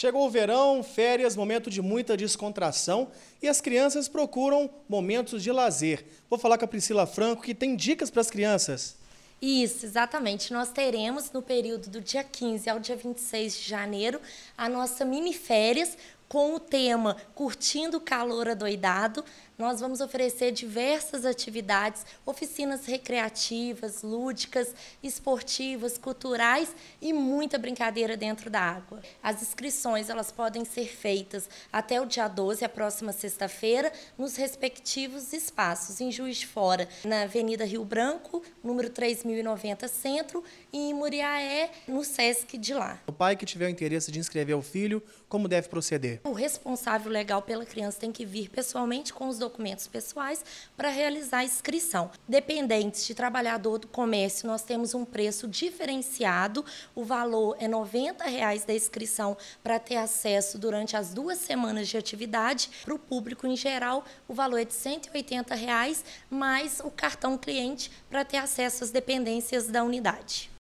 Chegou o verão, férias, momento de muita descontração e as crianças procuram momentos de lazer. Vou falar com a Priscila Franco que tem dicas para as crianças. Isso, exatamente. Nós teremos no período do dia 15 ao dia 26 de janeiro a nossa mini férias com o tema Curtindo o Calor Adoidado, nós vamos oferecer diversas atividades, oficinas recreativas, lúdicas, esportivas, culturais e muita brincadeira dentro da água. As inscrições elas podem ser feitas até o dia 12, a próxima sexta-feira, nos respectivos espaços, em Juiz de Fora, na Avenida Rio Branco, número 3090 Centro, e em Muriaé, no Sesc de lá. O pai que tiver o interesse de inscrever o filho, como deve proceder? O responsável legal pela criança tem que vir pessoalmente com os documentos pessoais para realizar a inscrição. Dependentes de trabalhador do comércio, nós temos um preço diferenciado. O valor é R$ 90,00 da inscrição para ter acesso durante as duas semanas de atividade. Para o público em geral, o valor é de R$ 180,00 mais o cartão cliente para ter acesso às dependências da unidade.